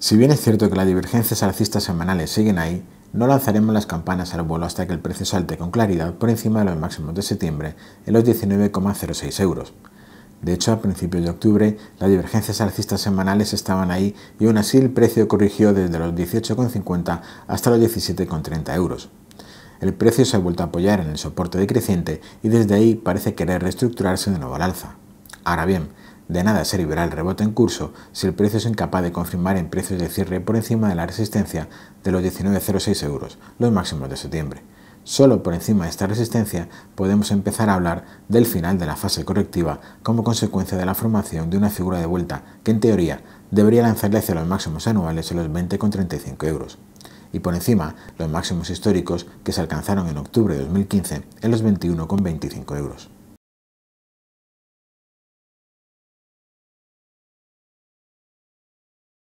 Si bien es cierto que las divergencias alcistas semanales siguen ahí, no lanzaremos las campanas al vuelo hasta que el precio salte con claridad por encima de los máximos de septiembre en los 19,06 euros. De hecho, a principios de octubre, las divergencias alcistas semanales estaban ahí y aún así el precio corrigió desde los 18,50 hasta los 17,30 euros. El precio se ha vuelto a apoyar en el soporte decreciente y desde ahí parece querer reestructurarse de nuevo al alza. Ahora bien, de nada servirá el rebote en curso si el precio es incapaz de confirmar en precios de cierre por encima de la resistencia de los 19,06 euros, los máximos de septiembre. Solo por encima de esta resistencia podemos empezar a hablar del final de la fase correctiva como consecuencia de la formación de una figura de vuelta que en teoría debería lanzarle hacia los máximos anuales en los 20,35 euros y por encima los máximos históricos que se alcanzaron en octubre de 2015 en los 21,25 euros.